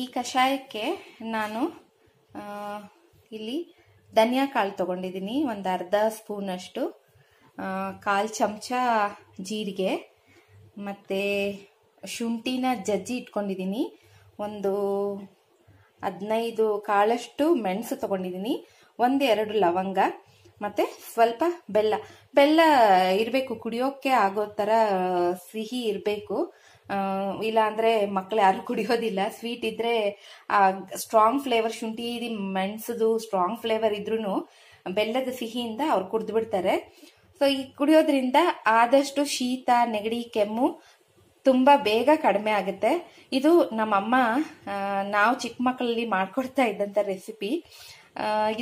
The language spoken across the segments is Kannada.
ಈ ಕಷಾಯಕ್ಕೆ ನಾನು ಇಲ್ಲಿ ಧನಿಯಾ ಕಾಳು ತಗೊಂಡಿದ್ದೀನಿ ಒಂದು ಅರ್ಧ ಸ್ಪೂನಷ್ಟು ಕಾಲು ಚಮಚ ಜೀರಿಗೆ ಮತ್ತು ಶುಂಠಿನ ಜಜ್ಜಿ ಇಟ್ಕೊಂಡಿದ್ದೀನಿ ಒಂದು ಹದಿನೈದು ಕಾಳಷ್ಟು ಮೆಣಸು ತೊಗೊಂಡಿದ್ದೀನಿ ಒಂದೆರಡು ಲವಂಗ ಮತ್ತೆ ಸ್ವಲ್ಪ ಬೆಲ್ಲ ಬೆಲ್ಲ ಇರಬೇಕು ಕುಡಿಯೋಕ್ಕೆ ಆಗೋ ತರ ಸಿಹಿ ಇರಬೇಕು ಇಲ್ಲ ಅಂದ್ರೆ ಮಕ್ಕಳು ಯಾರು ಕುಡಿಯೋದಿಲ್ಲ ಸ್ವೀಟ್ ಇದ್ರೆ ಸ್ಟ್ರಾಂಗ್ ಫ್ಲೇವರ್ ಶುಂಠಿ ಮೆಣಸದು ಸ್ಟ್ರಾಂಗ್ ಫ್ಲೇವರ್ ಇದ್ರು ಬೆಲ್ಲದ ಸಿಹಿಯಿಂದ ಅವ್ರು ಕುಡಿದು ಬಿಡ್ತಾರೆ ಸೊ ಈ ಕುಡಿಯೋದ್ರಿಂದ ಆದಷ್ಟು ಶೀತ ನೆಗಡಿ ಕೆಮ್ಮು ತುಂಬಾ ಬೇಗ ಕಡಿಮೆ ಆಗುತ್ತೆ ಇದು ನಮ್ಮಮ್ಮ ನಾವು ಚಿಕ್ಕ ಮಕ್ಕಳಲ್ಲಿ ಮಾಡ್ಕೊಡ್ತಾ ಇದ್ದಂತ ರೆಸಿಪಿ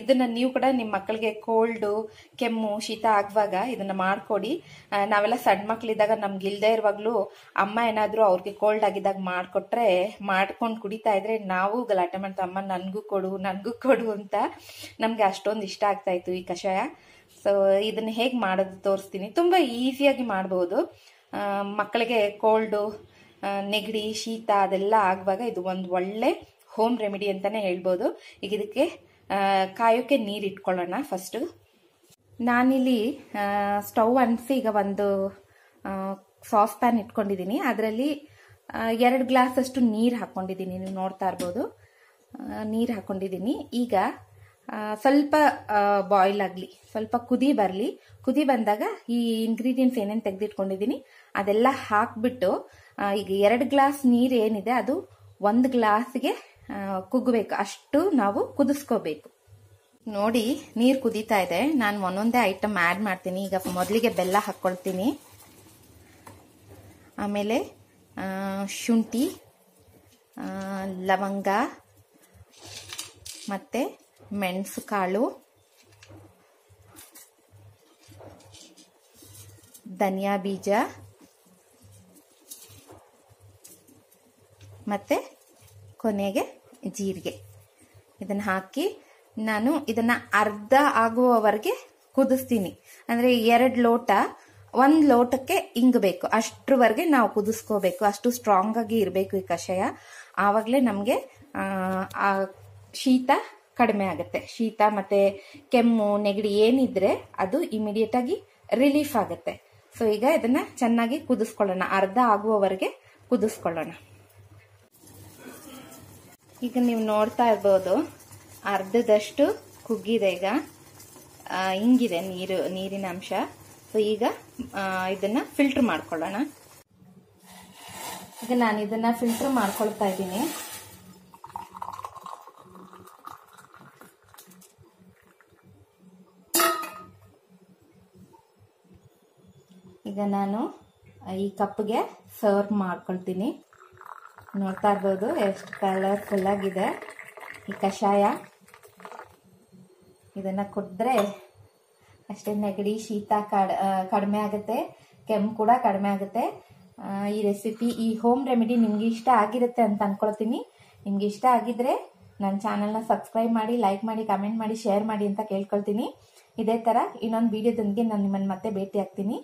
ಇದನ್ನ ನೀವು ಕೂಡ ನಿಮ್ಮ ಮಕ್ಕಳಿಗೆ ಕೋಲ್ಡು ಕೆಮ್ಮು ಶೀತ ಆಗುವಾಗ ಇದನ್ನ ಮಾಡ್ಕೊಡಿ ನಾವೆಲ್ಲ ಸಣ್ಣ ಮಕ್ಕಳಿದ್ದಾಗ ನಮ್ಗೆ ಇಲ್ದೇ ಇರುವಾಗ್ಲೂ ಅಮ್ಮ ಏನಾದರೂ ಅವ್ರಿಗೆ ಕೋಲ್ಡ್ ಆಗಿದ್ದಾಗ ಮಾಡಿಕೊಟ್ರೆ ಮಾಡ್ಕೊಂಡು ಕುಡಿತಾ ಇದ್ರೆ ನಾವು ಗಲಾಟೆ ಮಾಡ್ತಾ ಅಮ್ಮ ನನಗೂ ಕೊಡು ನನಗೂ ಕೊಡು ಅಂತ ನಮಗೆ ಅಷ್ಟೊಂದು ಇಷ್ಟ ಆಗ್ತಾ ಇತ್ತು ಈ ಕಷಾಯ ಸೊ ಇದನ್ನ ಹೇಗೆ ಮಾಡೋದು ತೋರಿಸ್ತೀನಿ ತುಂಬ ಈಸಿಯಾಗಿ ಮಾಡ್ಬೋದು ಮಕ್ಕಳಿಗೆ ಕೋಲ್ಡು ನೆಗಡಿ ಶೀತ ಅದೆಲ್ಲ ಆಗುವಾಗ ಇದು ಒಂದು ಒಳ್ಳೆ ಹೋಮ್ ರೆಮಿಡಿ ಅಂತಾನೆ ಹೇಳ್ಬೋದು ಈಗ ಇದಕ್ಕೆ ಕಾಯೋಕ್ಕೆ ನೀರು ಇಟ್ಕೊಳ್ಳೋಣ ಫಸ್ಟು ನಾನಿಲ್ಲಿ ಸ್ಟವ್ ಅನ್ಸಿ ಈಗ ಒಂದು ಸಾಸ್ ಪ್ಯಾನ್ ಇಟ್ಕೊಂಡಿದ್ದೀನಿ ಅದರಲ್ಲಿ ಎರಡು ಗ್ಲಾಸ್ ಅಷ್ಟು ನೀರು ಹಾಕ್ಕೊಂಡಿದ್ದೀನಿ ನೀವು ನೋಡ್ತಾ ಇರ್ಬೋದು ನೀರು ಹಾಕ್ಕೊಂಡಿದ್ದೀನಿ ಈಗ ಸ್ವಲ್ಪ ಬಾಯ್ಲ್ ಆಗಲಿ ಸ್ವಲ್ಪ ಕುದಿ ಬರಲಿ ಕುದಿ ಬಂದಾಗ ಈ ಇಂಗ್ರೀಡಿಯೆಂಟ್ಸ್ ಏನೇನು ತೆಗೆದಿಟ್ಕೊಂಡಿದ್ದೀನಿ ಅದೆಲ್ಲ ಹಾಕ್ಬಿಟ್ಟು ಈಗ ಎರಡು ಗ್ಲಾಸ್ ನೀರು ಏನಿದೆ ಅದು ಒಂದು ಗ್ಲಾಸ್ಗೆ ಕುಗ್ಬೇಕು ಅಷ್ಟು ನಾವು ಕುದಿಸ್ಕೋಬೇಕು ನೋಡಿ ನೀರು ಕುದೀತಾ ಇದೆ ನಾನು ಒಂದೊಂದೇ ಐಟಮ್ ಆ್ಯಡ್ ಮಾಡ್ತೀನಿ ಈಗ ಮೊದಲಿಗೆ ಬೆಲ್ಲ ಹಾಕ್ಕೊಳ್ತೀನಿ ಆಮೇಲೆ ಶುಂಠಿ ಲವಂಗ ಮತ್ತು ಮೆಣಸು ಕಾಳು ಧನಿಯಾ ಬೀಜ ಮತ್ತು ಕೊನೆಗೆ ಜೀರಿಗೆ ಇದನ್ನು ಹಾಕಿ ನಾನು ಇದನ್ನು ಅರ್ಧ ಆಗುವವರೆಗೆ ಕುದಿಸ್ತೀನಿ ಅಂದರೆ ಎರಡು ಲೋಟ ಒಂದು ಲೋಟಕ್ಕೆ ಇಂಗಬೇಕು ಅಷ್ಟರವರೆಗೆ ನಾವು ಕುದಿಸ್ಕೋಬೇಕು ಅಷ್ಟು ಸ್ಟ್ರಾಂಗ್ ಆಗಿ ಇರಬೇಕು ಈ ಕಷಾಯ ಆವಾಗಲೇ ನಮಗೆ ಶೀತ ಕಡಿಮೆ ಆಗುತ್ತೆ ಶೀತ ಮತ್ತು ಕೆಮ್ಮು ನೆಗಡಿ ಏನಿದ್ರೆ ಅದು ಇಮಿಡಿಯೇಟ್ ಆಗಿ ರಿಲೀಫ್ ಆಗುತ್ತೆ ಸೊ ಈಗ ಇದನ್ನು ಚೆನ್ನಾಗಿ ಕುದಿಸ್ಕೊಳ್ಳೋಣ ಅರ್ಧ ಆಗುವವರೆಗೆ ಕುದಿಸ್ಕೊಳ್ಳೋಣ ಈಗ ನೀವು ನೋಡ್ತಾ ಇರ್ಬೋದು ಅರ್ಧದಷ್ಟು ಕುಗ್ಗಿದೆ ಈಗ ಹಿಂಗಿದೆ ನೀರು ನೀರಿನ ಅಂಶ ಸೊ ಈಗ ಇದನ್ನ ಫಿಲ್ಟರ್ ಮಾಡ್ಕೊಳ್ಳೋಣ ಈಗ ನಾನು ಇದನ್ನ ಫಿಲ್ಟರ್ ಮಾಡ್ಕೊಳ್ತಾ ಇದ್ದೀನಿ ಈಗ ನಾನು ಈ ಕಪ್ಗೆ ಸರ್ವ್ ಮಾಡ್ಕೊಳ್ತೀನಿ ನೋಡ್ತಾ ಇರ್ಬೋದು ಎಷ್ಟು ಕಲರ್ಫುಲ್ ಆಗಿದೆ ಈ ಕಷಾಯ ಇದನ್ನು ಕುಡಿದ್ರೆ ಅಷ್ಟೇ ನೆಗಡಿ ಶೀತ ಕಡ ಕಡಿಮೆ ಆಗುತ್ತೆ ಕೆಮ್ಮು ಕೂಡ ಕಡಿಮೆ ಆಗುತ್ತೆ ಈ ರೆಸಿಪಿ ಈ ಹೋಮ್ ರೆಮಿಡಿ ನಿಮ್ಗೆ ಇಷ್ಟ ಆಗಿರುತ್ತೆ ಅಂತ ಅಂದ್ಕೊಳ್ತೀನಿ ನಿಮ್ಗೆ ಇಷ್ಟ ಆಗಿದ್ರೆ ನನ್ನ ಚಾನಲ್ನ ಸಬ್ಸ್ಕ್ರೈಬ್ ಮಾಡಿ ಲೈಕ್ ಮಾಡಿ ಕಮೆಂಟ್ ಮಾಡಿ ಶೇರ್ ಮಾಡಿ ಅಂತ ಕೇಳ್ಕೊಳ್ತೀನಿ ಇದೇ ಥರ ಇನ್ನೊಂದು ವಿಡಿಯೋದೊಂದಿಗೆ ನಾನು ನಿಮ್ಮನ್ನು ಮತ್ತೆ ಭೇಟಿ ಆಗ್ತೀನಿ